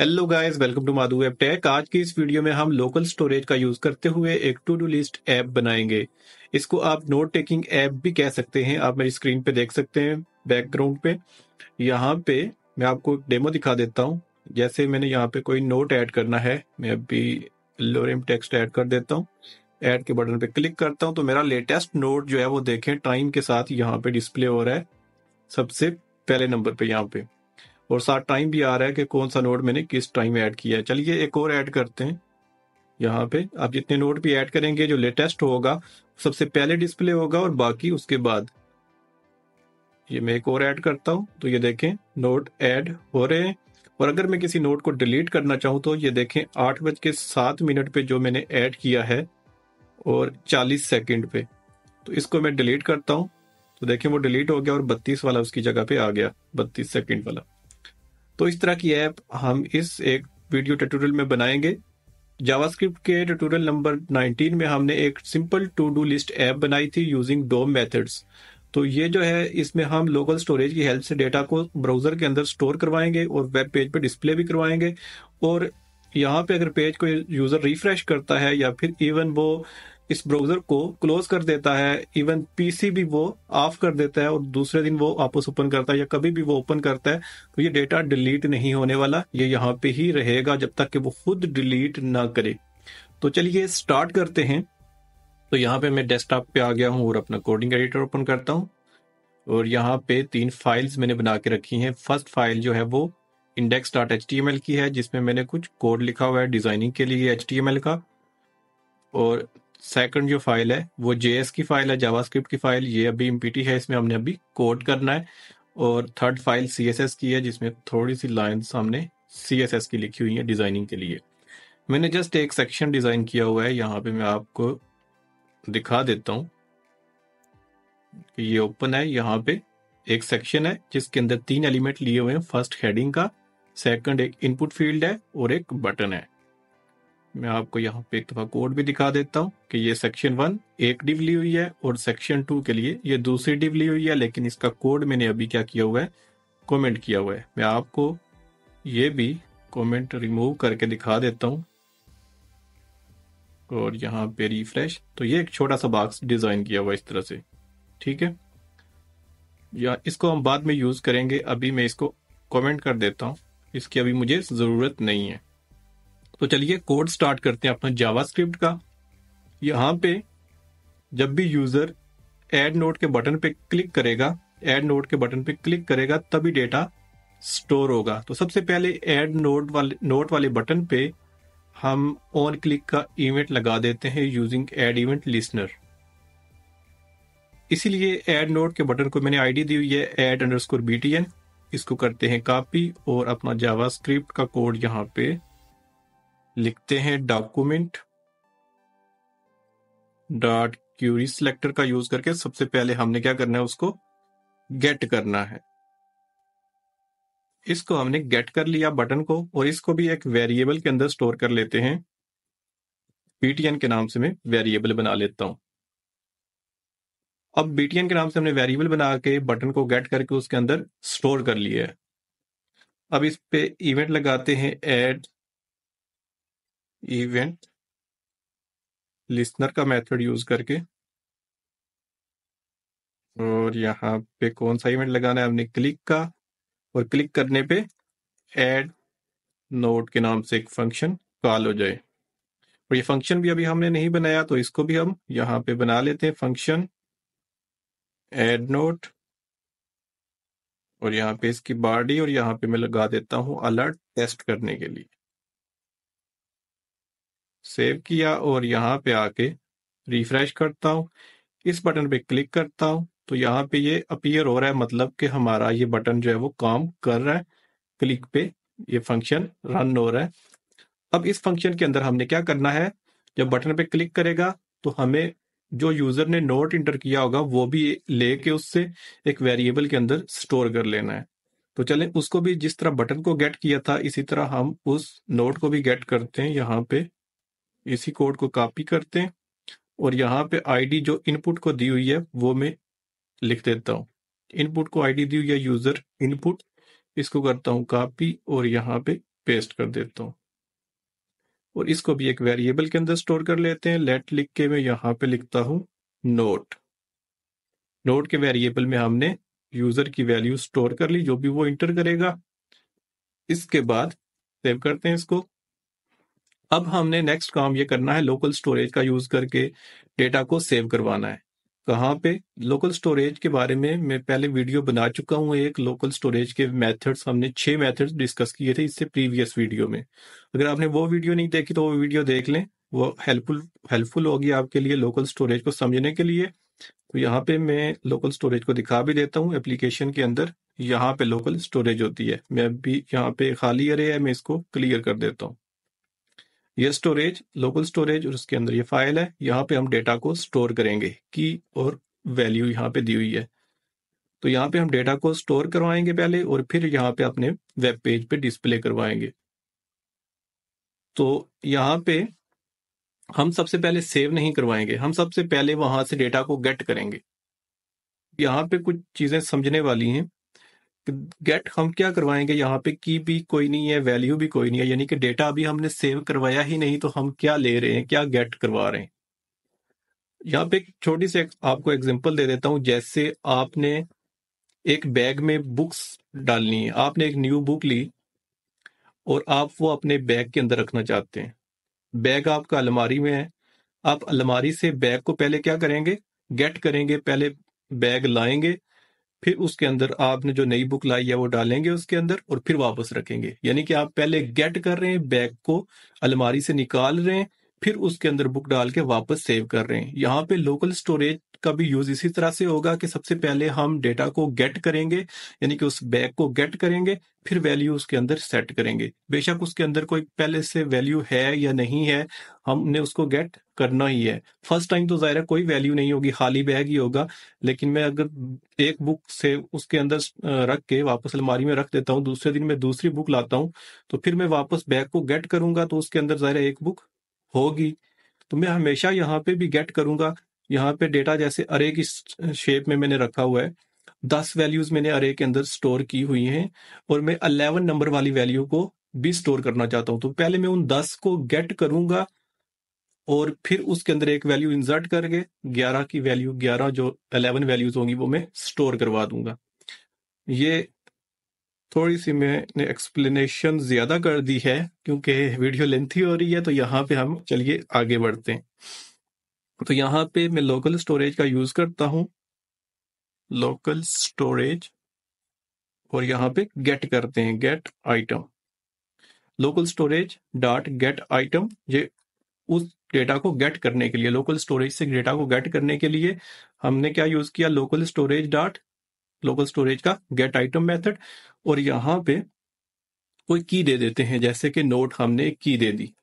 hello guys welcome to Madhu app tech आज की इस वीडियो में हम लोकल स्टोरेज का यूज करते हुए एक टू डू लिस्ट ऐप बनाएंगे इसको आप नोट टेकिंग ऐप भी कह सकते हैं आप मेरी स्क्रीन पे देख सकते हैं बैकग्राउंड पे यहाँ पे मैं आपको एक डेमो दिखा देता हूँ जैसे मैंने यहाँ पे कोई नोट ऐड करना है मैं अभी लोरेम टेक्स्ट ऐड कर देता हूँ ऐड के बटन पे क्लिक करता हूँ तो मेरा लेटेस्ट नोट जो है वो देखें टाइम के साथ यहाँ पे डिस्प्ले हो रहा है सबसे पहले नंबर पे यहाँ पे और साथ टाइम भी आ रहा है कि कौन सा नोड मैंने किस टाइम ऐड किया है चलिए एक और ऐड करते हैं यहाँ पे आप जितने नोट भी ऐड करेंगे जो लेटेस्ट होगा सबसे पहले डिस्प्ले होगा और बाकी उसके बाद ये मैं एक और ऐड करता हूँ तो ये देखें नोट ऐड हो रहे हैं और अगर मैं किसी नोट को डिलीट करना चाहूँ तो ये देखें आठ बज के सात मिनट पे जो मैंने ऐड किया है और चालीस सेकंड पे तो इसको मैं डिलीट करता हूँ तो देखें वो डिलीट हो गया और बत्तीस वाला उसकी जगह पे आ गया बत्तीस सेकंड वाला तो इस तरह की ऐप हम इस एक वीडियो ट्यूटोरियल में बनाएंगे जावास्क्रिप्ट के ट्यूटोरियल नंबर 19 में हमने एक simple to do list app बनाई थी यूजिंग डोम मेथड्स तो ये जो है इसमें हम लोकल स्टोरेज की हेल्प से डेटा को ब्राउजर के अंदर स्टोर करवाएंगे और वेब पेज पर डिस्प्ले भी करवाएंगे और यहाँ पे अगर पेज को यूज़र रिफ्रेश करता है या फिर इवन वो इस ब्राउजर को क्लोज कर देता है इवन पीसी भी वो ऑफ कर देता है और दूसरे दिन वो वापस ओपन करता है या कभी भी वो ओपन करता है तो ये डेटा डिलीट नहीं होने वाला ये यहाँ पे ही रहेगा जब तक कि वो खुद डिलीट ना करे तो चलिए स्टार्ट करते हैं तो यहाँ पे मैं डेस्कटॉप पे आ गया हूँ और अपना कोडिंग एडिटर ओपन करता हूँ और यहाँ पे तीन फाइल्स मैंने बना के रखी हैं फर्स्ट फाइल जो है वो इंडेक्स डॉट एच की है जिसमें मैंने कुछ कोड लिखा हुआ है डिजाइनिंग के लिए एच का और सेकंड जो फाइल है वो जेएस की फाइल है जावास्क्रिप्ट की फाइल ये अभी इम्पीटी है इसमें हमने अभी कोड करना है और थर्ड फाइल सीएसएस की है जिसमें थोड़ी सी लाइन हमने सीएसएस की लिखी हुई है डिजाइनिंग के लिए मैंने जस्ट एक सेक्शन डिजाइन किया हुआ है यहाँ पे मैं आपको दिखा देता हूँ ये ओपन है यहाँ पे एक सेक्शन है जिसके अंदर तीन एलिमेंट लिए हुए हैं फर्स्ट हेडिंग का सेकंड एक इनपुट फील्ड है और एक बटन है मैं आपको यहाँ पे एक दफा कोड भी दिखा देता हूँ कि ये सेक्शन वन एक डिव ली हुई है और सेक्शन टू के लिए ये दूसरी डिव ली हुई है लेकिन इसका कोड मैंने अभी क्या किया हुआ है कमेंट किया हुआ है मैं आपको ये भी कमेंट रिमूव करके दिखा देता हूँ और यहाँ पे रिफ्रेश तो ये एक छोटा सा बॉक्स डिजाइन किया हुआ इस तरह से ठीक है या इसको हम बाद में यूज करेंगे अभी मैं इसको कॉमेंट कर देता हूँ इसकी अभी मुझे जरूरत नहीं है तो चलिए कोड स्टार्ट करते हैं अपना जावास्क्रिप्ट का यहाँ पे जब भी यूज़र एड नोट के बटन पे क्लिक करेगा एड नोट के बटन पे क्लिक करेगा तभी डेटा स्टोर होगा तो सबसे पहले एड नोट वाले नोट वाले बटन पे हम ऑन क्लिक का इवेंट लगा देते हैं यूजिंग एड इवेंट लिसनर इसीलिए एड नोट के बटन को मैंने आईडी दी हुई है एड अंडर स्कोर इसको करते हैं कॉपी और अपना जावा स्क्रिप्ट का कोड यहाँ पे लिखते हैं डॉक्यूमेंट डॉट क्यूरी सिलेक्टर का यूज करके सबसे पहले हमने क्या करना है उसको गेट करना है इसको हमने गेट कर लिया बटन को और इसको भी एक वेरिएबल के अंदर स्टोर कर लेते हैं बीटीएन के नाम से मैं वेरिएबल बना लेता हूं अब बीटीएन के नाम से हमने वेरिएबल बना के बटन को गेट करके उसके अंदर स्टोर कर लिया है अब इस पे इवेंट लगाते हैं एड इवेंट लिस्नर का मेथड यूज करके और यहाँ पे कौन सा इवेंट लगाना है हमने क्लिक का और क्लिक करने पे ऐड नोट के नाम से एक फंक्शन कॉल हो जाए और ये फंक्शन भी अभी हमने नहीं बनाया तो इसको भी हम यहाँ पे बना लेते हैं फंक्शन एड नोट और यहाँ पे इसकी बॉडी और यहाँ पे मैं लगा देता हूँ अलर्ट टेस्ट करने के लिए सेव किया और यहाँ पे आके रिफ्रेश करता हूँ इस बटन पे क्लिक करता हूँ तो यहाँ पे ये अपीयर हो रहा है मतलब कि हमारा ये बटन जो है वो काम कर रहा है क्लिक पे ये फंक्शन रन हो रहा है अब इस फंक्शन के अंदर हमने क्या करना है जब बटन पे क्लिक करेगा तो हमें जो यूजर ने नोट इंटर किया होगा वो भी लेके उससे एक वेरिएबल के अंदर स्टोर कर लेना है तो चले उसको भी जिस तरह बटन को गेट किया था इसी तरह हम उस नोट को भी गेट करते हैं यहाँ पे इसी कोड को कॉपी करते हैं और यहाँ पे आईडी जो इनपुट को दी हुई है वो मैं लिख देता हूँ इनपुट को आईडी दी हुई है यूजर इनपुट इसको करता हूँ कॉपी और यहाँ पे पेस्ट कर देता हूँ और इसको भी एक वेरिएबल के अंदर स्टोर कर लेते हैं लेट लिख के मैं यहाँ पे लिखता हूँ नोट नोट के वेरिएबल में हमने यूजर की वैल्यू स्टोर कर ली जो भी वो इंटर करेगा इसके बाद सेव करते हैं इसको अब हमने नेक्स्ट काम ये करना है लोकल स्टोरेज का यूज करके डेटा को सेव करवाना है कहाँ पे लोकल स्टोरेज के बारे में मैं पहले वीडियो बना चुका हूँ एक लोकल स्टोरेज के मेथड्स हमने छह मेथड्स डिस्कस किए थे इससे प्रीवियस वीडियो में अगर आपने वो वीडियो नहीं देखी तो वो वीडियो देख लें वो हेल्पफुल हेल्पफुल होगी आपके लिए लोकल स्टोरेज को समझने के लिए तो यहाँ पे मैं लोकल स्टोरेज को दिखा भी देता हूँ एप्लीकेशन के अंदर यहाँ पे लोकल स्टोरेज होती है मैं अभी यहाँ पे खाली अरे है मैं इसको क्लियर कर देता हूँ ये स्टोरेज लोकल स्टोरेज और उसके अंदर ये फाइल है यहाँ पे हम डेटा को स्टोर करेंगे की और वैल्यू यहाँ पे दी हुई है तो यहाँ पे हम डेटा को स्टोर करवाएंगे पहले और फिर यहाँ पे अपने वेब पेज पे डिस्प्ले करवाएंगे तो यहाँ पे हम सबसे पहले सेव नहीं करवाएंगे हम सबसे पहले वहां से डेटा को गेट करेंगे यहाँ पे कुछ चीजें समझने वाली हैं गेट हम क्या करवाएंगे यहाँ पे की भी कोई नहीं है वैल्यू भी कोई नहीं है यानी कि डेटा अभी हमने सेव करवाया ही नहीं तो हम क्या ले रहे हैं क्या गेट करवा रहे हैं यहाँ पे छोटी सी आपको एग्जाम्पल दे देता हूं जैसे आपने एक बैग में बुक्स डालनी है आपने एक न्यू बुक ली और आप वो अपने बैग के अंदर रखना चाहते हैं बैग आपका अलमारी में है आप अलमारी से बैग को पहले क्या करेंगे गेट करेंगे पहले बैग लाएंगे फिर उसके अंदर आपने जो नई बुक लाई है वो डालेंगे उसके अंदर और फिर वापस रखेंगे यानी कि आप पहले गेट कर रहे हैं बैग को अलमारी से निकाल रहे हैं फिर उसके अंदर बुक डाल के वापस सेव कर रहे हैं यहाँ पे लोकल स्टोरेज का भी यूज इसी तरह से होगा कि सबसे पहले हम डेटा को गेट करेंगे यानी कि उस बैग को गेट करेंगे फिर वैल्यू उसके अंदर सेट करेंगे बेशक उसके अंदर कोई पहले से वैल्यू है या नहीं है हमने उसको गेट करना ही है फर्स्ट टाइम तो ज़ाहिर कोई वैल्यू नहीं होगी खाली बैग ही होगा लेकिन मैं अगर एक बुक से उसके अंदर रख के वापस अलमारी में रख देता हूँ दूसरे दिन मैं दूसरी बुक लाता हूँ तो फिर मैं वापस बैग को गेट करूंगा तो उसके अंदर ज़ाहिर एक बुक होगी तो मैं हमेशा यहाँ पे भी गेट करूंगा यहाँ पे डेटा जैसे अरे की शेप में मैंने रखा हुआ है दस वैल्यूज मैंने अरे के अंदर स्टोर की हुई हैं और मैं अलेवन नंबर वाली वैल्यू को भी स्टोर करना चाहता हूँ तो पहले मैं उन दस को गेट करूंगा और फिर उसके अंदर एक वैल्यू इंसर्ट करके ग्यारह की वैल्यू ग्यारह जो अलेवन वैल्यूज होंगी वो मैं स्टोर करवा दूंगा ये थोड़ी सी मैंने एक्सप्लेनेशन ज्यादा कर दी है क्योंकि वीडियो लेंथी हो रही है तो यहाँ पे हम चलिए आगे बढ़ते हैं तो यहाँ पे मैं लोकल स्टोरेज का यूज करता हूँ लोकल स्टोरेज और यहाँ पे गेट करते हैं get item local storage dot get item ये उस डेटा को गेट करने के लिए लोकल स्टोरेज से डेटा को गेट करने के लिए हमने क्या यूज किया local storage dot local storage का गेट आइटम मेथड और यहाँ पे कोई की दे देते हैं जैसे कि नोट हमने की दे दी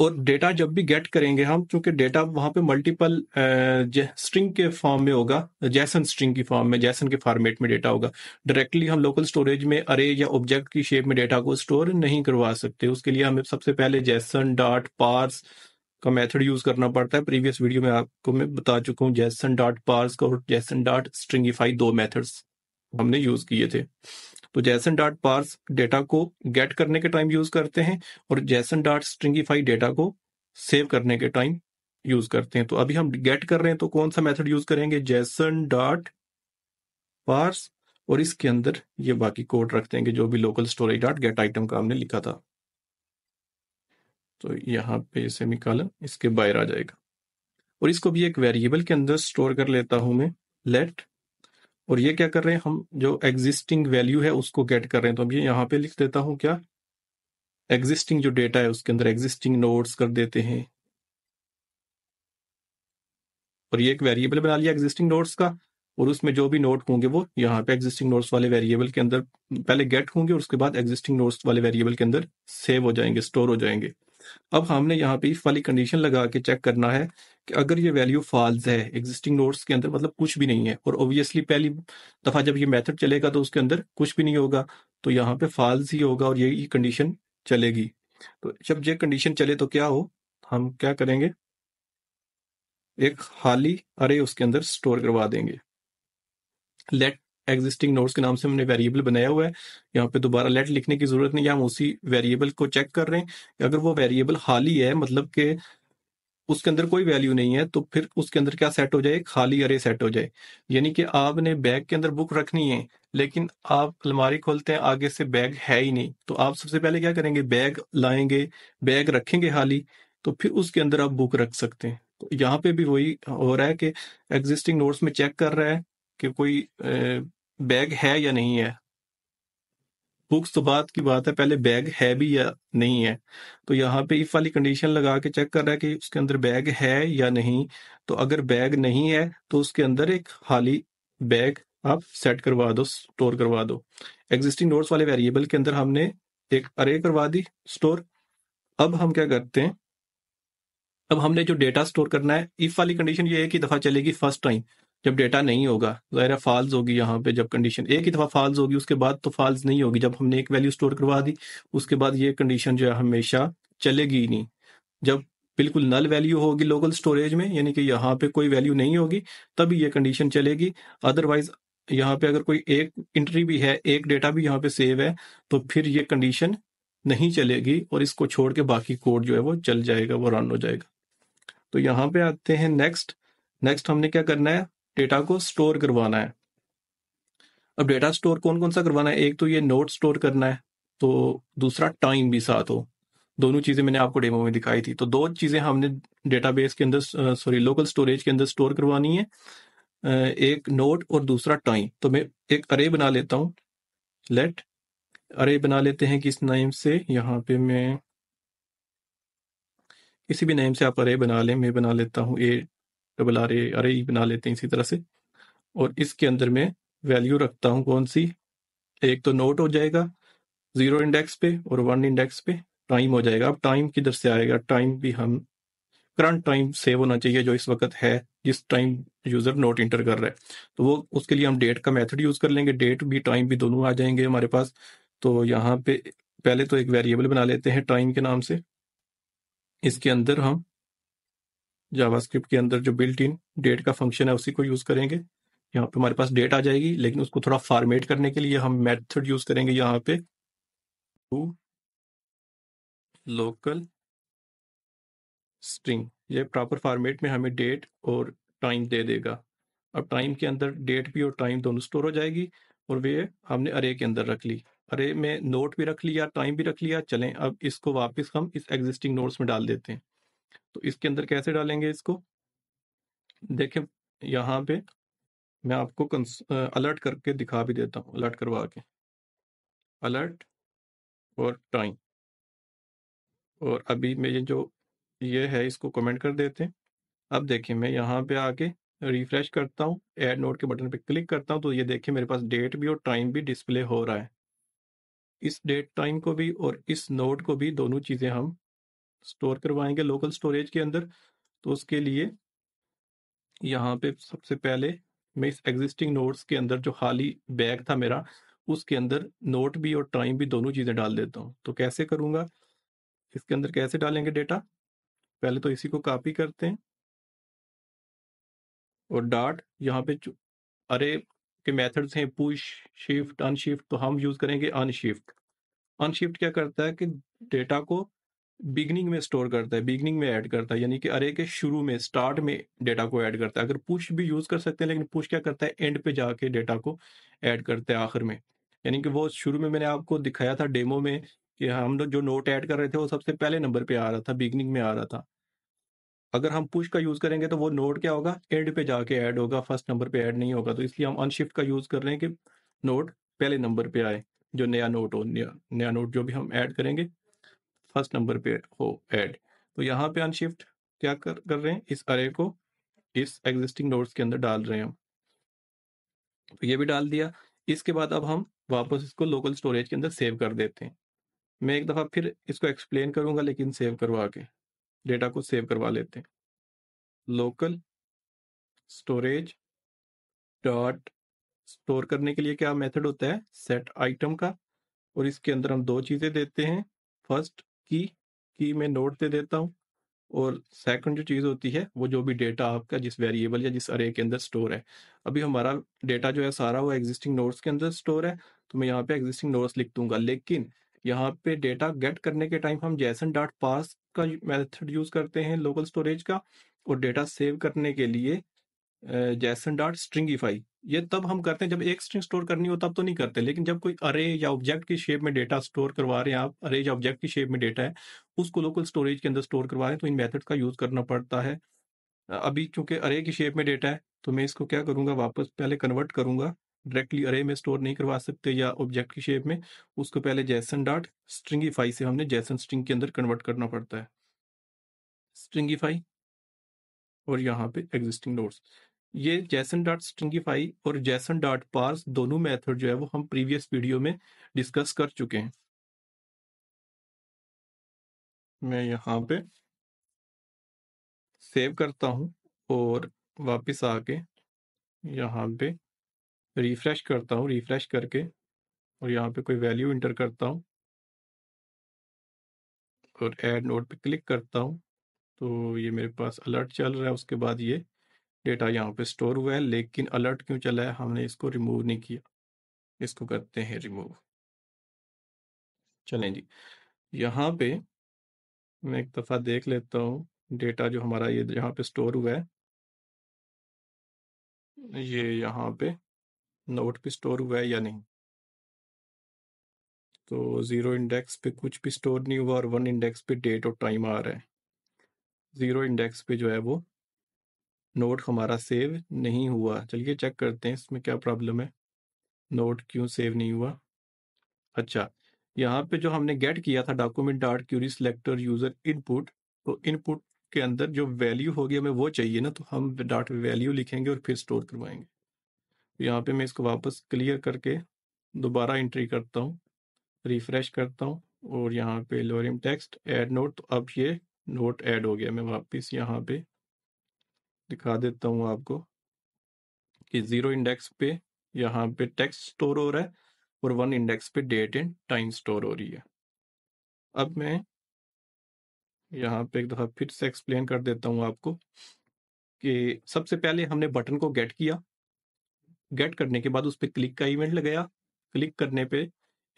और डेटा जब भी गेट करेंगे हम क्योंकि डेटा वहां पे मल्टीपल स्ट्रिंग के फॉर्म में होगा जैसन स्ट्रिंग की फॉर्म में जैसन के फॉर्मेट में डेटा होगा डायरेक्टली हम लोकल स्टोरेज में अरे या ऑब्जेक्ट की शेप में डेटा को स्टोर नहीं करवा सकते उसके लिए हमें सबसे पहले जैसन डॉट पार्स का मेथड यूज करना पड़ता है प्रीवियस वीडियो में आपको मैं बता चुका हूँ जैसन डॉट पार्स और जैसन डॉट स्ट्रिंगिफाई दो मेथड्स हमने यूज किए थे तो जैसन डॉट पार्स डेटा को गेट करने के टाइम यूज करते हैं और जैसन डॉट स्ट्रिंगीफाई डेटा को सेव करने के टाइम यूज करते हैं तो अभी हम गेट कर रहे हैं तो कौन सा मेथड यूज करेंगे जैसन डॉट पार्स और इसके अंदर ये बाकी कोड रख देंगे जो भी local storage dot get item का हमने लिखा था तो यहाँ पे इसे निकाल इसके बाहर आ जाएगा और इसको भी एक वेरिएबल के अंदर स्टोर कर लेता हूं मैं लेट और ये क्या कर रहे हैं हम जो एग्जिस्टिंग वैल्यू है उसको गेट कर रहे हैं तो अब ये यहाँ पे लिख देता हूँ क्या एग्जिस्टिंग जो डेटा है उसके अंदर एग्जिस्टिंग नोड्स कर देते हैं और ये एक वेरिएबल बना लिया एग्जिस्टिंग नोट्स का और उसमें जो भी नोट होंगे वो यहाँ पे एग्जिस्टिंग नोट्स वाले वेरिएबल के अंदर पहले गेट होंगे और उसके बाद एग्जिस्टिंग नोट्स वाले वेरिएबल के अंदर सेव हो जाएंगे स्टोर हो जाएंगे अब हमने यहाँ पे इफ वाली कंडीशन लगा के चेक करना है कि अगर ये वैल्यू फॉल्स है एग्जिस्टिंग नोट्स के अंदर मतलब कुछ भी नहीं है और ऑब्वियसली पहली दफा जब ये मेथड चलेगा तो उसके अंदर कुछ भी नहीं होगा तो यहाँ पे फॉल्स ही होगा और यही कंडीशन चलेगी तो जब ये कंडीशन चले तो क्या हो हम क्या करेंगे एक खाली अरे उसके अंदर स्टोर करवा देंगे लेट एग्जिस्टिंग नोट्स के नाम से हमने वेरिएबल बनाया हुआ है यहाँ पे दोबारा लेट लिखने की जरूरत नहीं है हम उसी वेरिएबल को चेक कर रहे हैं अगर वो वेरिएबल खाली है मतलब के उसके अंदर कोई वैल्यू नहीं है तो फिर उसके अंदर क्या सेट हो जाए खाली अरे सेट हो जाए यानी कि आपने बैग के अंदर बुक रखनी है लेकिन आप अलमारी खोलते हैं आगे से बैग है ही नहीं तो आप सबसे पहले क्या करेंगे बैग लाएंगे बैग रखेंगे खाली तो फिर उसके अंदर आप बुक रख सकते हैं तो यहाँ पे भी वही हो रहा है कि एग्जिस्टिंग नोट्स में चेक कर रहा है कि कोई बैग है या नहीं है बुक्स तो बाद की बात है पहले बैग है भी या नहीं है तो यहाँ पे इफ वाली कंडीशन लगा के चेक कर रहा है कि उसके अंदर बैग है या नहीं तो अगर बैग नहीं है तो उसके अंदर एक खाली बैग आप सेट करवा दो स्टोर करवा दो एग्जिस्टिंग नोट्स वाले वेरिएबल के अंदर हमने एक अरे करवा दी स्टोर अब हम क्या करते हैं अब हमने जो डेटा स्टोर करना है इफ वाली कंडीशन ये है कि दफा चलेगी फर्स्ट टाइम जब डेटा नहीं होगा ज़ाहिर फॉल्स होगी यहाँ पे जब कंडीशन एक ही दफ़ा फॉल्स होगी उसके बाद तो फॉल्स नहीं होगी जब हमने एक वैल्यू स्टोर करवा दी उसके बाद ये कंडीशन जो है हमेशा चलेगी नहीं जब बिल्कुल नल वैल्यू होगी लोकल स्टोरेज में यानी कि यहाँ पे कोई वैल्यू नहीं होगी तभी ये कंडीशन चलेगी अदरवाइज यहाँ पे अगर कोई एक इंट्री भी है एक डेटा भी यहाँ पे सेव है तो फिर ये कंडीशन नहीं चलेगी और इसको छोड़ के बाकी कोड जो है वो चल जाएगा वो रन हो जाएगा तो यहाँ पे आते हैं नेक्स्ट नेक्स्ट हमने क्या करना है डेटा को स्टोर करवाना है अब डेटा स्टोर कौन कौन सा करवाना है एक तो ये नोट स्टोर करना है तो दूसरा टाइम भी साथ हो दोनों चीज़ें मैंने आपको डेमो में दिखाई थी तो दो चीज़ें हमने डेटाबेस के अंदर सॉरी लोकल स्टोरेज के अंदर स्टोर करवानी है एक नोट और दूसरा टाइम तो मैं एक अरे बना लेता हूँ लेट अरे बना लेते हैं किस नाइम से यहाँ पे मैं किसी भी नाइम से आप अरे बना लें मैं बना लेता हूँ A double R A R E बना लेते हैं इसी तरह से और इसके अंदर में वैल्यू रखता हूँ कौन सी एक तो नोट हो जाएगा जीरो इंडेक्स पे और वन इंडेक्स पे टाइम हो जाएगा अब टाइम किधर से आएगा टाइम भी हम करंट टाइम सेव होना चाहिए जो इस वक्त है जिस टाइम यूजर नोट इंटर कर रहा है तो वो उसके लिए हम डेट का मेथड यूज कर लेंगे डेट भी टाइम भी दोनों आ जाएंगे हमारे पास तो यहाँ पे पहले तो एक वेरिएबल बना लेते हैं टाइम के नाम से इसके अंदर हम जावास्क्रिप्ट के अंदर जो बिल्ट इन डेट का फंक्शन है उसी को यूज करेंगे यहाँ पे हमारे पास डेट आ जाएगी लेकिन उसको थोड़ा फॉर्मेट करने के लिए हम मेथड यूज करेंगे यहाँ पे टू लोकल स्ट्रिंग ये प्रॉपर फॉर्मेट में हमें डेट और टाइम दे देगा अब टाइम के अंदर डेट भी और टाइम दोनों स्टोर हो जाएगी और वे हमने अरे के अंदर रख ली अरे में नोट भी रख लिया टाइम भी रख लिया चलें अब इसको वापस हम इस एग्जिस्टिंग नोट्स में डाल देते हैं तो इसके अंदर कैसे डालेंगे इसको देखें यहाँ पे मैं आपको अलर्ट करके दिखा भी देता हूँ अलर्ट करवा के अलर्ट और टाइम और अभी मैं ये जो ये है इसको कमेंट कर देते हैं अब देखिए मैं यहाँ पे आके रिफ्रेश करता हूँ एड नोट के बटन पे क्लिक करता हूँ तो ये देखिए मेरे पास डेट भी और टाइम भी डिस्प्ले हो रहा है इस डेट टाइम को भी और इस नोट को भी दोनों चीज़ें हम स्टोर करवाएंगे लोकल स्टोरेज के अंदर तो उसके लिए यहाँ पे सबसे पहले मैं इस एग्जिस्टिंग नोट्स के अंदर जो खाली बैग था मेरा उसके अंदर नोट भी और टाइम भी दोनों चीज़ें डाल देता हूँ तो कैसे करूँगा इसके अंदर कैसे डालेंगे डेटा पहले तो इसी को कॉपी करते हैं और डाट यहाँ पे अरे के मेथड्स हैं पुश शिफ्ट अनशिफ्ट तो हम यूज़ करेंगे अनशिफ्ट अनशिफ्ट क्या करता है कि डेटा को बिगनिंग में स्टोर करता है बिगनिंग में ऐड करता है यानी कि अरे के शुरू में स्टार्ट में डेटा को ऐड करता है अगर पुश भी यूज़ कर सकते हैं लेकिन पुश क्या करता है एंड पे जाके डेटा को ऐड करता है आखिर में यानी कि वो शुरू में मैंने आपको दिखाया था डेमो में कि हम लोग जो नोट ऐड कर रहे थे वो सबसे पहले नंबर पर आ रहा था बिगनिंग में आ रहा था अगर हम पुश का यूज़ करेंगे तो वो नोट क्या होगा एंड पे जाके ऐड होगा फर्स्ट नंबर पे ऐड नहीं होगा तो इसलिए हम अनशिफ्ट का यूज़ कर रहे हैं कि नोट पहले नंबर पे आए जो नया नोट हो नया नया नोट जो भी हम ऐड करेंगे फर्स्ट नंबर पे हो ऐड तो यहाँ पे अनशिफ्ट क्या कर कर रहे हैं इस अरे को इस एग्जिस्टिंग नोड्स के अंदर डाल रहे हैं हम तो ये भी डाल दिया इसके बाद अब हम वापस इसको लोकल स्टोरेज के अंदर सेव कर देते हैं मैं एक दफ़ा फिर इसको एक्सप्लेन करूँगा लेकिन सेव करवा के डेटा को सेव करवा लेते हैं लोकल स्टोरेज डॉट स्टोर करने के लिए क्या मेथड होता है सेट आइटम का और इसके अंदर हम दो चीज़ें देते हैं फर्स्ट की की मैं नोट दे देता हूँ और सेकंड जो चीज़ होती है वो जो भी डेटा आपका जिस वेरिएबल या जिस अरे के अंदर स्टोर है अभी हमारा डेटा जो है सारा वो एग्जिस्टिंग नोट्स के अंदर स्टोर है तो मैं यहाँ पे एग्जिस्टिंग नोट्स लिख दूंगा लेकिन यहाँ पे डेटा गेट करने के टाइम हम जैसन डॉट पास का मेथड यूज करते हैं लोकल स्टोरेज का और डेटा सेव करने के लिए जैसन डॉट स्ट्रिंगीफाई ये तब हम करते हैं जब एक स्ट्रिंग स्टोर करनी हो तब तो नहीं करते लेकिन जब कोई अरे या ऑब्जेक्ट की शेप में डेटा स्टोर करवा रहे हैं आप अरे या ऑब्जेक्ट की शेप में डेटा है उसको लोकल स्टोरेज के अंदर स्टोर करवा रहे हैं तो इन मैथड का यूज़ करना पड़ता है अभी चूंकि अरे की शेप में डेटा है तो मैं इसको क्या करूंगा वापस पहले कन्वर्ट करूंगा डायरेक्टली अरे में स्टोर नहीं करवा सकते या ऑब्जेक्ट की शेप में उसको पहले जैसन डॉट स्ट्रिंगीफाई से हमने जैसन स्ट्रिंग के अंदर कन्वर्ट करना पड़ता है स्ट्रिंगीफाई और यहाँ पे एग्जिस्टिंग नोट्स ये जैसन डॉट स्ट्रिंगीफाई और जैसन डॉट पार्स दोनों मेथड जो है वो हम प्रीवियस वीडियो में डिस्कस कर चुके हैं मैं यहाँ पे सेव करता हूँ और वापस आके यहाँ पे रिफ्रेश करता हूँ रिफ्रेश करके और यहाँ पे कोई वैल्यू इंटर करता हूँ और ऐड नोट पे क्लिक करता हूँ तो ये मेरे पास अलर्ट चल रहा है उसके बाद ये डेटा यहाँ पे स्टोर हुआ है लेकिन अलर्ट क्यों चला है हमने इसको रिमूव नहीं किया इसको करते हैं रिमूव चलें जी यहाँ पे मैं एक दफ़ा देख लेता हूँ डेटा जो हमारा ये यहाँ पे स्टोर हुआ है ये यहाँ पे नोट पे स्टोर हुआ है या नहीं तो ज़ीरो इंडेक्स पे कुछ भी स्टोर नहीं हुआ और वन इंडेक्स पे डेट और टाइम आ रहा है ज़ीरो इंडेक्स पे जो है वो नोट हमारा सेव नहीं हुआ चलिए चेक करते हैं इसमें क्या प्रॉब्लम है नोट क्यों सेव नहीं हुआ अच्छा यहाँ पे जो हमने गेट किया था document dot query selector user input तो इनपुट के अंदर जो वैल्यू होगी हमें वो चाहिए ना तो हम डॉट वैल्यू लिखेंगे और फिर स्टोर करवाएंगे तो यहाँ पे मैं इसको वापस क्लियर करके दोबारा एंट्री करता हूँ रिफ्रेश करता हूँ और यहाँ पे लोरियम टेक्स्ट एड नोट तो अब ये नोट ऐड हो गया मैं वापस यहाँ पे दिखा देता हूँ आपको कि जीरो इंडेक्स पे यहाँ पे टेक्स्ट स्टोर हो रहा है और वन इंडेक्स पे डेट एंड टाइम स्टोर हो रही है अब मैं यहाँ पे एक दफ़ा फिर से एक्सप्लेन कर देता हूँ आपको कि सबसे पहले हमने बटन को गेट किया गेट करने के बाद उस पर क्लिक का इवेंट लगाया क्लिक करने पे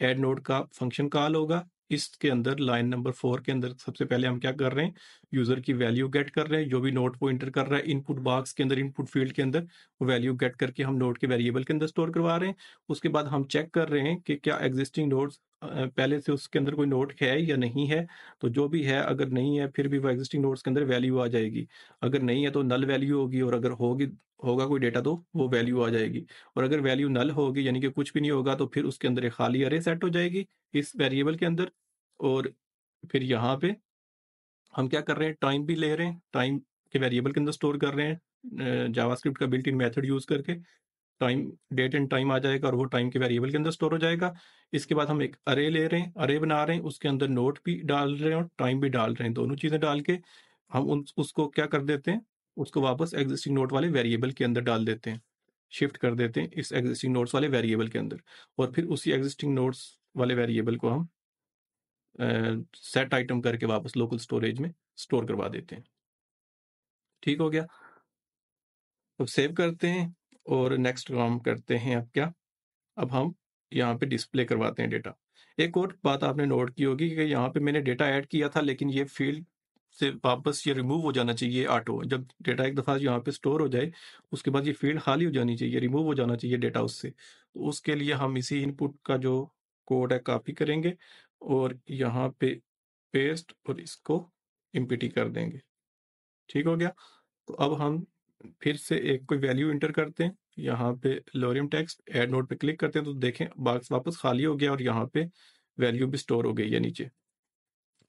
एड नोड का फंक्शन कॉल होगा इसके अंदर लाइन नंबर फोर के अंदर सबसे पहले हम क्या कर रहे हैं यूजर की वैल्यू गेट कर रहे हैं जो भी नोट वो इंटर कर रहा है इनपुट बॉक्स के अंदर इनपुट फील्ड के अंदर वो वैल्यू गेट करके हम नोट के वेरिएबल के अंदर स्टोर करवा रहे हैं उसके बाद हम चेक कर रहे हैं कि क्या एग्जिस्टिंग नोट पहले से उसके अंदर कोई नोट है या नहीं है तो जो भी है अगर नहीं है फिर भी वो एग्जिस्टिंग नोट्स के अंदर वैल्यू आ जाएगी अगर नहीं है तो नल वैल्यू होगी और अगर होगी होगा कोई डेटा तो वो वैल्यू आ जाएगी और अगर वैल्यू नल होगी यानी कि कुछ भी नहीं होगा तो फिर उसके अंदर एक खाली अरे सेट हो जाएगी इस वेरिएबल के अंदर और फिर यहाँ पे हम क्या कर रहे हैं टाइम भी ले रहे हैं टाइम के वेरिएबल के अंदर स्टोर कर रहे हैं जावास्क्रिप्ट का बिल्ट इन मेथड यूज करके टाइम डेट एंड टाइम आ जाएगा और वो टाइम के वेरिएबल के अंदर स्टोर हो जाएगा इसके बाद हम एक अरे ले रहे हैं अरे बना रहे हैं उसके अंदर नोट भी डाल रहे हैं और टाइम भी डाल रहे हैं दोनों चीजें डाल के हम उन उसको क्या कर देते हैं उसको वापस एग्जिस्टिंग नोट वाले वेरिएबल के अंदर डाल देते हैं शिफ्ट कर देते हैं इस एग्जिस्टिंग नोट्स वाले वेरिएबल के अंदर और फिर उसी एग्जिस्टिंग नोट्स वाले वेरिएबल को हम सेट आइटम करके वापस लोकल स्टोरेज में स्टोर करवा देते हैं ठीक हो गया अब सेव करते हैं और नेक्स्ट काम करते हैं अब क्या अब हम यहाँ पे डिस्प्ले करवाते हैं डेटा एक और बात आपने नोट की होगी कि यहाँ पे मैंने डेटा ऐड किया था लेकिन ये फील्ड से वापस ये रिमूव हो जाना चाहिए ऑटो जब डेटा एक दफ़ा यहाँ पे स्टोर हो जाए उसके बाद ये फील्ड खाली हो जानी चाहिए रिमूव हो जाना चाहिए डेटा उससे तो उसके लिए हम इसी इनपुट का जो कोड है कॉपी करेंगे और यहाँ पे पेस्ट और इसको इम्पिटी कर देंगे ठीक हो गया तो अब हम फिर से एक कोई वैल्यू इंटर करते हैं यहाँ पे लोरियम टेक्स्ट एड नोट पे क्लिक करते हैं तो देखें बॉक्स वापस खाली हो गया और यहाँ पे वैल्यू भी स्टोर हो गई है नीचे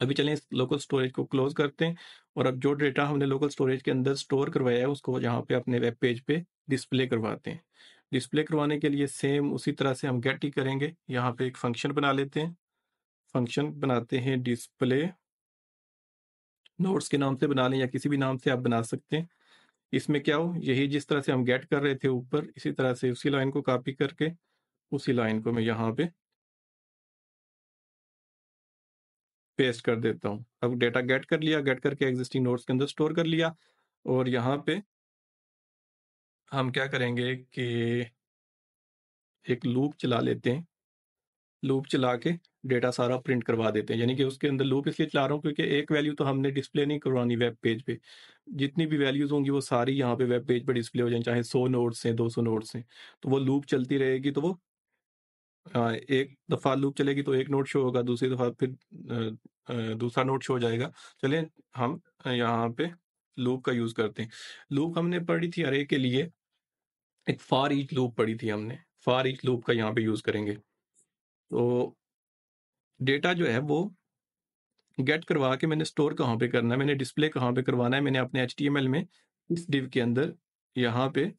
अभी चलें इस लोकल स्टोरेज को क्लोज करते हैं और अब जो डेटा हमने लोकल स्टोरेज के अंदर स्टोर करवाया है उसको यहाँ पे अपने वेब पेज पे डिस्प्ले करवाते हैं डिस्प्ले करवाने के लिए सेम उसी तरह से हम गेट ही करेंगे यहाँ पे एक फंक्शन बना लेते हैं फंक्शन बनाते हैं डिस्प्ले नोट्स के नाम से बना लें या किसी भी नाम से आप बना सकते हैं इसमें क्या हो यही जिस तरह से हम गेट कर रहे थे ऊपर इसी तरह से उसी लाइन को कॉपी करके उसी लाइन को मैं यहाँ पे पेस्ट कर देता हूँ अब डेटा गेट कर लिया गेट करके एग्जिस्टिंग नोट्स के अंदर स्टोर कर लिया और यहाँ पे हम क्या करेंगे कि एक लूप चला लेते हैं लूप चला के डेटा सारा प्रिंट करवा देते हैं यानी कि उसके अंदर लूप इसलिए चला रहा हूँ क्योंकि एक वैल्यू तो हमने डिस्प्ले नहीं करवानी वेब पेज पे जितनी भी वैल्यूज़ होंगी वो सारी यहाँ पे वेब पेज पर डिस्प्ले हो जाए चाहे सौ नोट्स हैं दो सौ नोट्स हैं तो वो लूप चलती रहेगी तो वो एक दफ़ा लूप चलेगी तो एक नोट शो होगा दूसरी दफ़ा फिर दूसरा नोट शो हो जाएगा चले हम यहाँ पे लूप का यूज़ करते हैं लूप हमने पढ़ी थी अरे के लिए एक फार ईच लूप पढ़ी थी हमने फार ईच लूप का यहाँ पे यूज़ करेंगे तो डेटा जो है वो गेट करवा के मैंने स्टोर कहाँ पे करना है मैंने डिस्प्ले कहाँ पे करवाना है मैंने अपने एच में इस डिव के अंदर यहाँ पे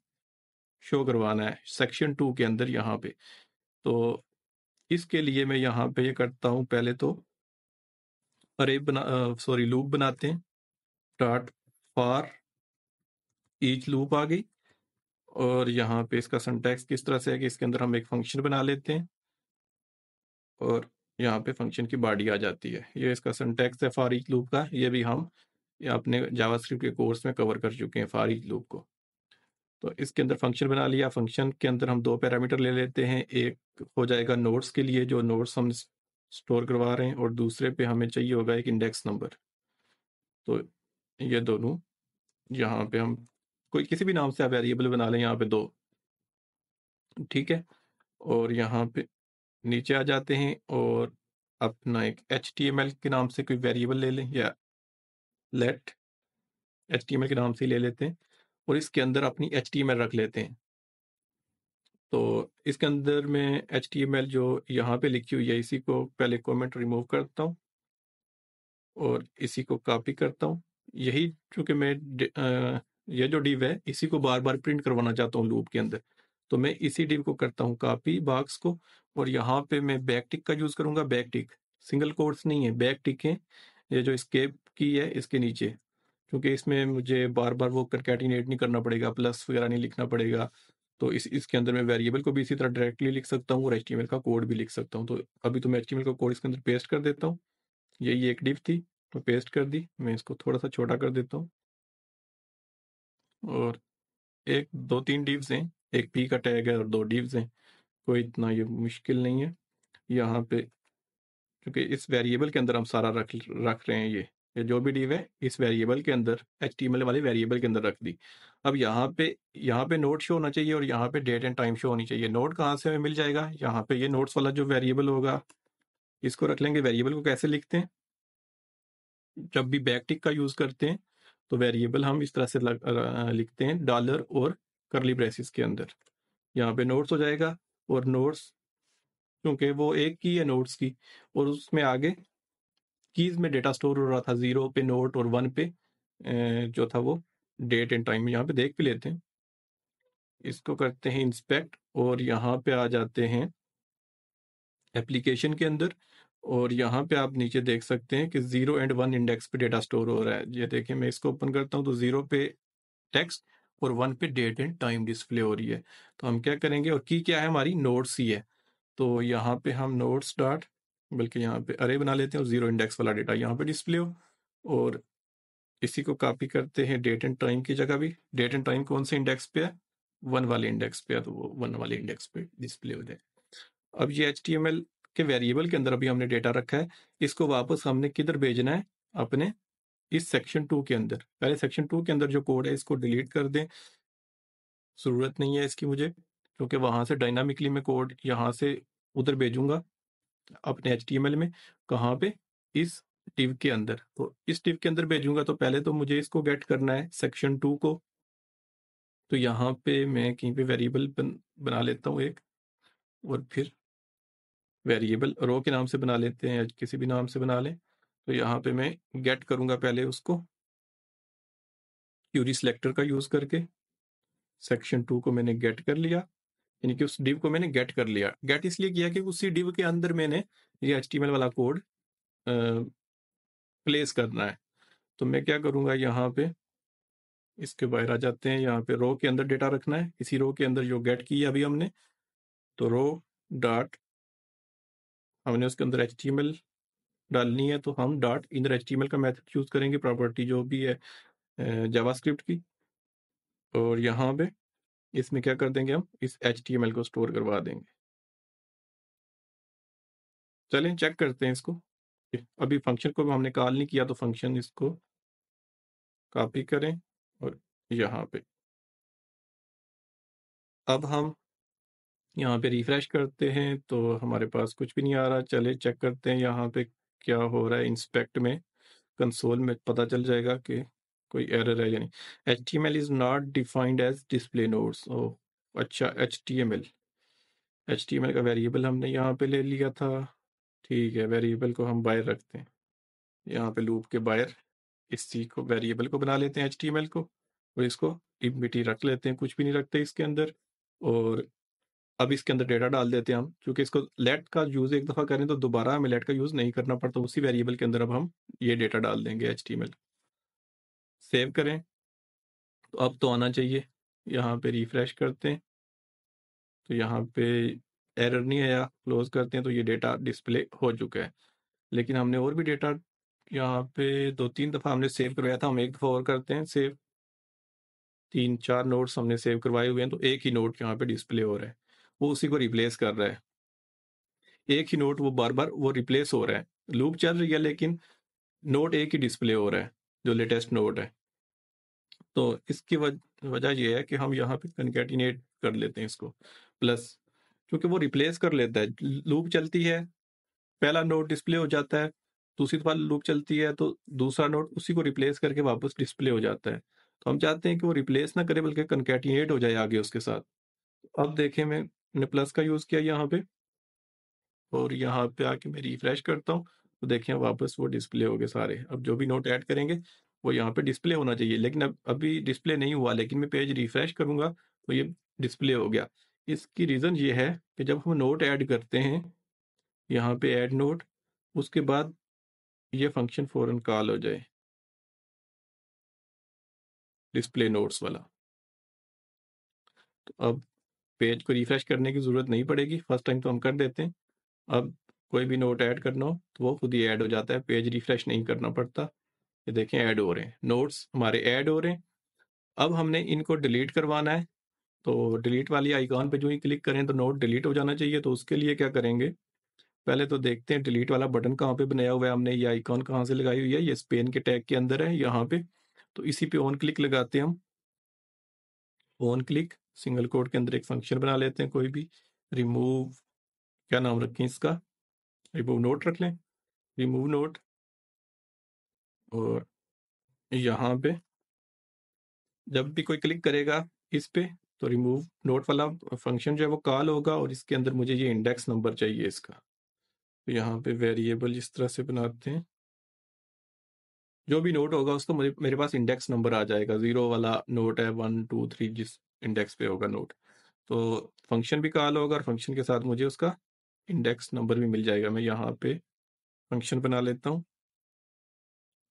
शो करवाना है सेक्शन टू के अंदर यहाँ पे तो इसके लिए मैं यहाँ पे ये यह करता हूँ पहले तो अरे बना सॉरी लूप बनाते हैं टाट फार ईच लूप आ गई और यहाँ पे इसका सेंटेक्स किस तरह से है कि इसके अंदर हम एक फंक्शन बना लेते हैं और यहाँ पे फंक्शन की बॉडी आ जाती है ये इसका सिंटेक्स है फार ईच लूप का ये भी हम अपने जावास्क्रिप्ट के कोर्स में कवर कर चुके हैं फार ईच लूप को तो इसके अंदर फंक्शन बना लिया फंक्शन के अंदर हम दो पैरामीटर ले लेते हैं एक हो जाएगा नोट्स के लिए जो नोट्स हम स्टोर करवा रहे हैं और दूसरे पे हमें चाहिए होगा एक इंडेक्स नंबर तो ये दोनों यहाँ पे हम कोई किसी भी नाम से आप वेरिएबल बना लें यहाँ पे दो ठीक है और यहाँ पे नीचे आ जाते हैं और अपना एक एच के नाम से कोई वेरिएबल ले लें या लेट एच के नाम से ले लेते हैं और इसके अंदर अपनी एच रख लेते हैं तो इसके अंदर मैं एच जो यहाँ पे लिखी हुई है इसी को पहले कमेंट रिमूव करता हूँ और इसी को कॉपी करता हूँ यही चूँकि मैं यह जो डिव है इसी को बार बार प्रिंट करवाना चाहता हूँ लूप के अंदर तो मैं इसी डिव को करता हूँ कापी बॉक्स को और यहाँ पे मैं बैक टिक का यूज करूंगा बैक टिक सिंगल कोर्स नहीं है बैक टिक है ये जो स्केप की है इसके नीचे क्योंकि इसमें मुझे बार बार वो करकेटिनेट नहीं करना पड़ेगा प्लस वगैरह नहीं लिखना पड़ेगा तो इस इसके अंदर मैं वेरिएबल को भी इसी तरह डायरेक्टली लिख सकता हूँ और एच का कोड भी लिख सकता हूँ तो अभी तो मैं एच का कोड इसके अंदर पेस्ट कर देता हूँ यही एक डिप थी तो पेस्ट कर दी मैं इसको थोड़ा सा छोटा कर देता हूँ और एक दो तीन डिप्स हैं एक पी का टैग है और दो डीव्स हैं कोई इतना ये मुश्किल नहीं है यहाँ पे क्योंकि इस वेरिएबल के अंदर हम सारा रख रख रहे हैं ये ये जो भी डीव है इस वेरिएबल के अंदर एच वाले वेरिएबल के अंदर रख दी अब यहाँ पे यहाँ पे नोट शो होना चाहिए और यहाँ पे डेट एंड टाइम शो होनी चाहिए नोट कहाँ से हमें मिल जाएगा यहाँ पे ये नोट्स वाला जो वेरिएबल होगा इसको रख लेंगे वेरिएबल को कैसे लिखते हैं जब भी बैकटिक का यूज करते हैं तो वेरिएबल हम इस तरह से लग, लिखते हैं डॉलर और करली ब्रेसिस के अंदर यहाँ पे नोट्स हो जाएगा और नोट्स क्योंकि वो एक की है नोट्स की और उसमें आगे कीज में डेटा स्टोर हो रहा था जीरो पे नोट और वन पे जो था वो डेट एंड टाइम यहाँ पे देख भी लेते हैं इसको करते हैं इंस्पेक्ट और यहाँ पे आ जाते हैं एप्लीकेशन के अंदर और यहाँ पे आप नीचे देख सकते हैं कि जीरो एंड वन इंडेक्स पे डेटा स्टोर हो रहा है ये देखें मैं इसको ओपन करता हूँ तो जीरो पे टेक्स्ट और वन पे डेट एंड टाइम डिस्प्ले हो रही है तो हम क्या करेंगे और की क्या है हमारी नोट्स ही है तो यहाँ पे हम नोट्स डॉट बल्कि यहाँ पे अरे बना लेते हैं और जीरो इंडेक्स वाला डेटा यहाँ पे डिस्प्ले हो और इसी को कॉपी करते हैं डेट एंड टाइम की जगह भी डेट एंड टाइम कौन से इंडेक्स पे है वन वाले इंडेक्स पे है तो वो वन वाले इंडेक्स पे डिस्प्ले हो जाए अब ये एच के वेरिएबल के अंदर अभी हमने डेटा रखा है इसको वापस हमने किधर भेजना है अपने इस सेक्शन टू के अंदर पहले सेक्शन टू के अंदर जो कोड है इसको डिलीट कर दें ज़रूरत नहीं है इसकी मुझे क्योंकि वहाँ से डायनामिकली मैं कोड यहाँ से उधर भेजूंगा अपने एच में कहाँ पे इस टिव के अंदर तो इस टिव के अंदर भेजूंगा तो पहले तो मुझे इसको गेट करना है सेक्शन टू को तो यहाँ पे मैं कहीं पे वेरिएबल बन, बना लेता हूँ एक और फिर वेरिएबल रो के नाम से बना लेते हैं या किसी भी नाम से बना लें तो यहाँ पे मैं गेट करूँगा पहले उसको क्यूरी सिलेक्टर का यूज़ करके सेक्शन टू को मैंने गेट कर लिया यानी कि उस डिव को मैंने गेट कर लिया गेट इसलिए किया कि उसी डिव के अंदर मैंने ये एच वाला कोड प्लेस करना है तो मैं क्या करूँगा यहाँ पे इसके बाहर आ जाते हैं यहाँ पे रो के अंदर डेटा रखना है इसी रो के अंदर जो गेट किया अभी हमने तो रो डॉट हमने उसके अंदर एच डालनी है तो हम डॉट इन एचटीएमएल का मेथड यूज करेंगे प्रॉपर्टी जो भी है जावास्क्रिप्ट की और यहाँ पे इसमें क्या कर देंगे हम इस एच को स्टोर करवा देंगे चलें चेक करते हैं इसको अभी फंक्शन को हमने कॉल नहीं किया तो फंक्शन इसको कॉपी करें और यहाँ पे अब हम यहाँ पे रिफ्रेश करते हैं तो हमारे पास कुछ भी नहीं आ रहा चले चेक करते हैं यहाँ पे क्या हो रहा है इंस्पेक्ट में कंसोल में पता चल जाएगा कि कोई एरर है या नहीं H T M L is not defined as display notes oh अच्छा H T M L H T M L का वेरिएबल हमने यहाँ पे ले लिया था ठीक है वेरिएबल को हम बाहर रखते हैं यहाँ पे लूप के बाहर चीज को वेरिएबल को बना लेते हैं एच टी एम एल को और इसको इमिटी रख लेते हैं कुछ भी नहीं रखते इसके अंदर और अब इसके अंदर डेटा डाल देते हैं हम क्योंकि इसको लेट का यूज एक दफा करें तो दोबारा हमें लेट का यूज नहीं करना पड़ता उसी वेरिएबल के अंदर अब हम ये डेटा डाल देंगे एच सेव करें तो अब तो आना चाहिए यहाँ पे रिफ्रेश करते हैं तो यहाँ पे एरर नहीं आया क्लोज करते हैं तो ये डेटा डिस्प्ले हो चुका है लेकिन हमने और भी डेटा यहाँ पे दो तीन दफ़ा हमने सेव करवाया था हम एक दफ़ा और करते हैं सेव तीन चार नोट्स हमने सेव करवाए हुए हैं तो एक ही नोट यहाँ पे डिस्प्ले हो रहा है वो उसी को रिप्लेस कर रहा है एक ही नोट वो बार बार वो रिप्लेस हो रहा है लूप चल रही है लेकिन नोट एक ही डिस्प्ले हो रहा है जो लेटेस्ट नोट है तो इसकी वजह यह है कि हम यहाँ पे कंकेटिनेट कर लेते हैं इसको प्लस क्योंकि वो रिप्लेस कर लेता है लूप चलती है पहला नोट डिस्प्ले हो जाता है दूसरी बार लूप चलती है तो दूसरा नोट उसी को रिप्लेस करके वापस डिस्प्ले हो जाता है तो हम चाहते हैं कि वो रिप्लेस ना करे बल्कि कंकेटिनेट हो जाए आगे उसके साथ अब देखें मैं मैंने प्लस का यूज किया यहाँ पे और यहाँ पे आके मैं रिफ्रेश करता हूँ तो देखें वापस वो डिस्प्ले हो गए सारे अब जो भी नोट ऐड करेंगे वो यहाँ पे डिस्प्ले होना चाहिए लेकिन अब अभी डिस्प्ले नहीं हुआ लेकिन मैं पेज रिफ्रेश करूंगा तो ये डिस्प्ले हो गया इसकी रीज़न ये है कि जब हम नोट ऐड करते हैं यहाँ पे ऐड नोट उसके बाद ये फंक्शन फ़ौरन कॉल हो जाए डिस्प्ले नोट्स वाला तो अब पेज को रिफ्रेश करने की ज़रूरत नहीं पड़ेगी फर्स्ट टाइम तो हम कर देते हैं अब कोई भी नोट ऐड करना हो तो वो खुद ही ऐड हो जाता है पेज रिफ्रेश नहीं करना पड़ता ये देखें ऐड हो रहे हैं नोट्स हमारे ऐड हो रहे हैं अब हमने इनको डिलीट करवाना है तो डिलीट वाली आइकॉन पे जो ही क्लिक करें तो नोट डिलीट हो जाना चाहिए तो उसके लिए क्या करेंगे पहले तो देखते हैं डिलीट वाला बटन कहाँ पर बनाया हुआ है हमने ये आइकॉन कहाँ से लगाई हुई है ये स्पेन के टैग के अंदर है यहाँ पर तो इसी पे ऑन क्लिक लगाते हैं हम ऑन क्लिक सिंगल कोड के अंदर एक फंक्शन बना लेते हैं कोई भी रिमूव क्या नाम रखें इसका रिमूव नोट रख लें रिमूव नोट और यहाँ पे जब भी कोई क्लिक करेगा इस पे तो रिमूव नोट वाला फंक्शन जो है वो कॉल होगा और इसके अंदर मुझे ये इंडेक्स नंबर चाहिए इसका तो यहाँ पे वेरिएबल इस तरह से बनाते हैं जो भी नोट होगा उसका मुझे मेरे पास इंडेक्स नंबर आ जाएगा जीरो वाला नोट है वन टू थ्री जिस इंडेक्स पे होगा नोड तो फंक्शन भी कॉल होगा और फंक्शन के साथ मुझे उसका इंडेक्स नंबर भी मिल जाएगा मैं यहाँ पे फंक्शन बना लेता हूँ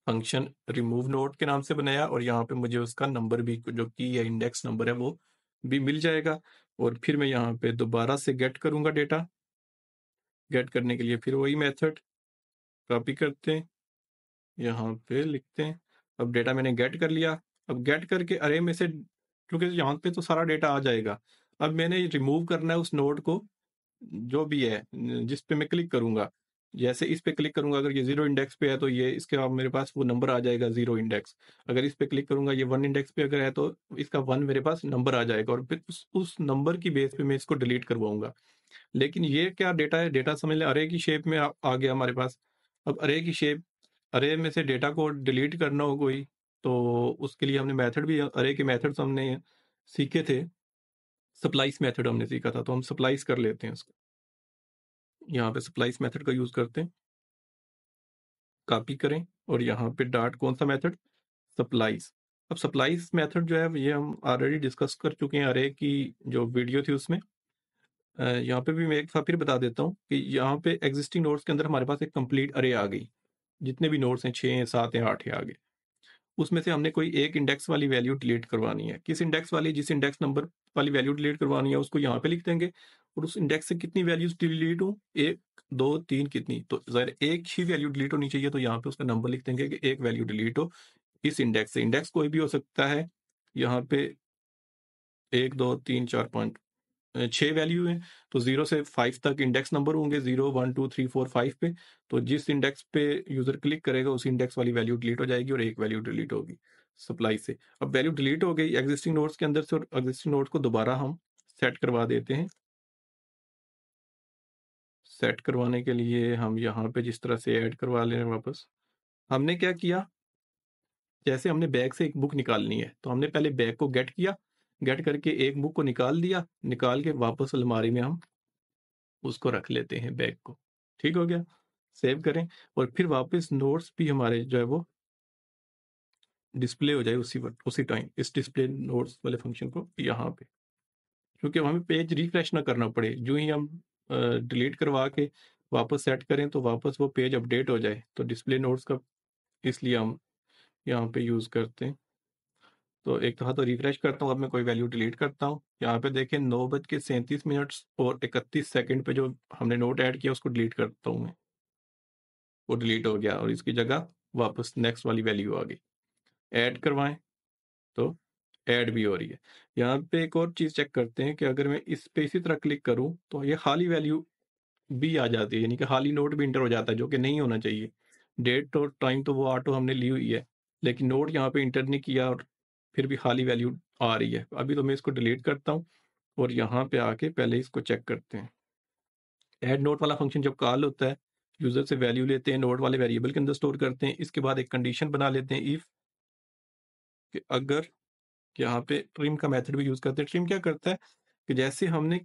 फंक्शन रिमूव नोट के नाम से बनाया और यहाँ पे मुझे उसका नंबर भी जो की या इंडेक्स नंबर है वो भी मिल जाएगा और फिर मैं यहाँ पे दोबारा से गेट करूँगा डेटा गेट करने के लिए फिर वही मेथड कॉपी करते हैं यहाँ पे लिखते हैं अब डेटा मैंने गेट कर लिया अब गेट करके अरे में से क्योंकि यहाँ पे तो सारा डेटा आ जाएगा अब मैंने रिमूव करना है उस नोड को जो भी है जिस पे मैं क्लिक करूंगा जैसे इस पे क्लिक करूंगा अगर ये जीरो इंडेक्स पे है तो ये इसके बाद मेरे पास वो नंबर आ जाएगा जीरो इंडेक्स अगर इस पे क्लिक करूंगा ये वन इंडेक्स पे अगर है तो इसका वन मेरे पास नंबर आ जाएगा और फिर उस उस नंबर की बेस पे मैं इसको डिलीट करवाऊंगा लेकिन ये क्या डेटा है डेटा समझ लें अरे की शेप में आ, आ गया हमारे पास अब अरे की शेप अरे में से डेटा को डिलीट करना हो कोई तो उसके लिए हमने मेथड भी अरे के मेथड्स हमने सीखे थे सप्लाइस मेथड हमने सीखा था तो हम सप्लाइस कर लेते हैं उसको यहाँ पे सप्लाइस मेथड का यूज़ करते हैं कॉपी करें और यहाँ पे डाट कौन सा मेथड सप्लाइस अब सप्लाइस मेथड जो है ये हम ऑलरेडी डिस्कस कर चुके हैं अरे की जो वीडियो थी उसमें यहाँ पे भी मैं एक साथ फिर बता देता हूँ कि यहाँ पे एग्जिस्टिंग नोट्स के अंदर हमारे पास एक कंप्लीट अरे आ गई जितने भी नोट्स हैं छः हैं सात हैं आठ हैं आ गए उसमें से हमने कोई एक इंडेक्स वाली वैल्यू डिलीट करवानी है किस इंडेक्स वाली जिस इंडेक्स नंबर वाली वैल्यू डिलीट करवानी है उसको यहाँ पे लिख देंगे और उस इंडेक्स से कितनी वैल्यूज डिलीट हो एक दो तीन कितनी तो जहर एक ही वैल्यू डिलीट होनी चाहिए तो यहाँ पे उसका नंबर लिख देंगे कि एक वैल्यू डिलीट हो इस इंडेक्स से इंडेक्स कोई भी हो सकता है यहाँ पे एक दो तीन चार पाँच छः वैल्यू है तो ज़ीरो से फाइव तक इंडेक्स नंबर होंगे zero one two three four five पे तो जिस इंडेक्स पे यूज़र क्लिक करेगा उस इंडेक्स वाली वैल्यू डिलीट हो जाएगी और एक वैल्यू डिलीट होगी सप्लाई से अब वैल्यू डिलीट हो गई एग्जिस्टिंग नोट्स के अंदर से और एग्जिस्टिंग नोट को दोबारा हम सेट करवा देते हैं सेट करवाने के लिए हम यहाँ पे जिस तरह से ऐड करवा ले रहे हैं वापस हमने क्या किया जैसे हमने बैग से एक बुक निकालनी है तो हमने पहले बैग को गेट किया गेट करके एक बुक को निकाल दिया निकाल के वापस अलमारी में हम उसको रख लेते हैं बैग को ठीक हो गया सेव करें और फिर वापस नोट्स भी हमारे जो है वो डिस्प्ले हो जाए उसी वक्त उसी टाइम इस डिस्प्ले नोट्स वाले फंक्शन को यहाँ पे क्योंकि हमें पेज रिफ्रेश ना करना पड़े जो ही हम डिलीट करवा के वापस सेट करें तो वापस वो पेज अपडेट हो जाए तो डिस्प्ले नोट्स का इसलिए हम यहाँ पे यूज़ करते हैं तो एक दफ़ा तो, हाँ, तो रिफ्रेश करता हूँ अब मैं कोई वैल्यू डिलीट करता हूँ यहाँ पे देखें नौ बज के सैंतीस मिनट और इकतीस सेकंड पे जो हमने नोट ऐड किया उसको डिलीट करता हूँ मैं वो डिलीट हो गया और इसकी जगह वापस नेक्स्ट वाली वैल्यू आ गई ऐड करवाएं तो ऐड भी हो रही है यहाँ पे एक और चीज़ चेक करते हैं कि अगर मैं इस पर इसी तरह क्लिक करूँ तो ये खाली वैल्यू भी आ जाती है यानी कि खाली नोट भी इंटर हो जाता है जो कि नहीं होना चाहिए डेट और टाइम तो वो ऑटो हमने ली हुई है लेकिन नोट यहाँ पे इंटर नहीं किया और फिर भी खाली वैल्यू आ रही है अभी तो मैं इसको डिलीट करता हूँ और यहाँ पे आके पहले इसको चेक करते हैं एड नोट वाला फंक्शन जब कॉल होता है यूजर से वैल्यू लेते हैं नोट वाले वेरिएबल के अंदर स्टोर करते हैं इसके बाद एक कंडीशन बना लेते हैं इफ कि अगर यहाँ पे ट्रिम का मेथड भी यूज करते हैं ट्रिम क्या करता है कि जैसे हमने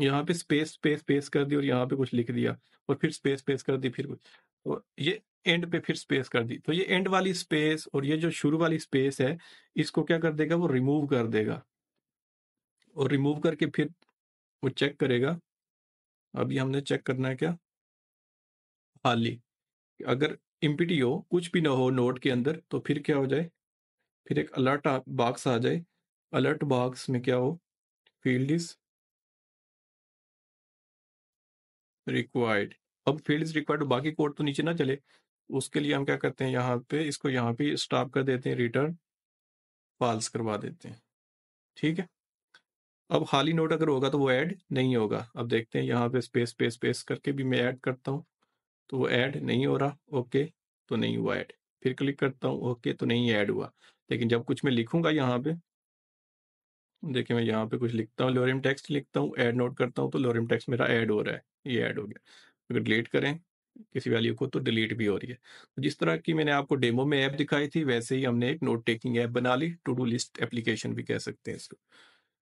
यहाँ पे स्पेस स्पेस स्पेस कर दी और यहाँ पे कुछ लिख दिया और फिर स्पेस स्पेस कर दी फिर कुछ तो ये एंड पे फिर स्पेस कर दी तो ये एंड वाली स्पेस और ये जो शुरू वाली स्पेस है इसको क्या कर देगा वो रिमूव कर देगा और रिमूव करके फिर वो चेक करेगा अभी हमने चेक करना है क्या हाली अगर इम्पिटी हो कुछ भी ना हो नोट के अंदर तो फिर क्या हो जाए फिर एक अलर्ट बॉक्स आ जाए अलर्ट बॉक्स में क्या हो फील्ड इज रिक्वायर्ड अब फील्ड इज रिक्वायर्ड बाकी कोड तो नीचे ना चले उसके लिए हम क्या करते हैं यहाँ पे इसको यहाँ पे स्टॉप कर देते हैं रिटर्न फॉल्स करवा देते हैं ठीक है अब खाली नोट अगर होगा तो वो ऐड नहीं होगा अब देखते हैं यहाँ पे स्पेस स्पेस स्पेस करके भी मैं ऐड करता हूँ तो वो ऐड नहीं हो रहा ओके तो नहीं हुआ ऐड फिर क्लिक करता हूँ ओके तो नहीं ऐड हुआ लेकिन जब कुछ मैं लिखूंगा यहाँ पे देखिए मैं यहाँ पे कुछ लिखता हूँ लोरियम टेक्स्ट लिखता हूँ ऐड नोट करता हूँ तो लोरियम टेक्स्ट मेरा ऐड हो रहा है ये ऐड हो गया अगर डिलीट करें किसी वैल्यू को तो डिलीट भी हो रही है तो जिस तरह की मैंने आपको डेमो में ऐप दिखाई थी वैसे ही हमने एक नोट टेकिंग ऐप बना ली टू डू लिस्ट एप्लीकेशन भी कह सकते हैं इसको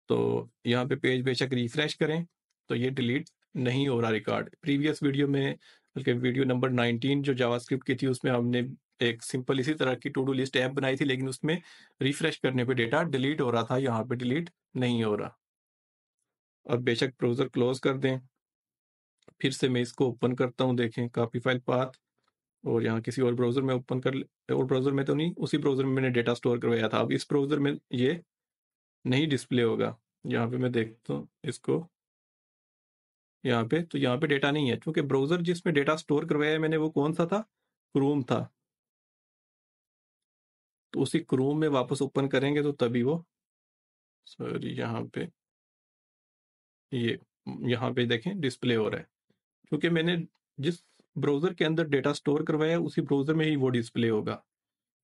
तो यहाँ पे पेज बेशक रिफ्रेश करें तो ये डिलीट नहीं हो रहा रिकॉर्ड प्रीवियस वीडियो में बल्कि वीडियो नंबर 19 जो जावास्क्रिप्ट की थी उसमें हमने एक सिंपल इसी तरह की टू डू लिस्ट ऐप बनाई थी लेकिन उसमें रिफ्रेश करने पे डेटा डिलीट हो रहा था यहाँ पे डिलीट नहीं हो रहा अब बेशक ब्राउजर क्लोज कर दें फिर से मैं इसको ओपन करता हूँ देखें कापी फाइल पाथ और यहाँ किसी और ब्राउज़र में ओपन कर और ब्राउज़र में तो नहीं उसी ब्राउज़र में मैंने डेटा स्टोर करवाया था अब इस ब्राउज़र में ये नहीं डिस्प्ले होगा यहाँ पे मैं देखता हूँ इसको यहाँ पे तो यहाँ पे डेटा नहीं है क्योंकि ब्राउज़र जिसमें डेटा स्टोर करवाया है मैंने वो कौन सा था क्रोम था तो उसी क्रोम में वापस ओपन करेंगे तो तभी वो सॉरी यहाँ पे ये यहाँ पे देखें डिस्प्ले हो रहा है क्योंकि मैंने जिस ब्राउजर के अंदर डेटा स्टोर करवाया उसी ब्राउजर में ही वो डिस्प्ले होगा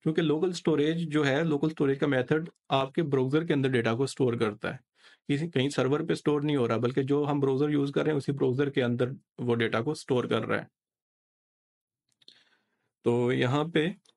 क्योंकि लोकल स्टोरेज जो है लोकल स्टोरेज का मेथड आपके ब्राउजर के अंदर डेटा को स्टोर करता है किसी कहीं सर्वर पे स्टोर नहीं हो रहा बल्कि जो हम ब्राउजर यूज कर रहे हैं उसी ब्राउजर के अंदर वो डेटा को स्टोर कर रहा है तो यहाँ पे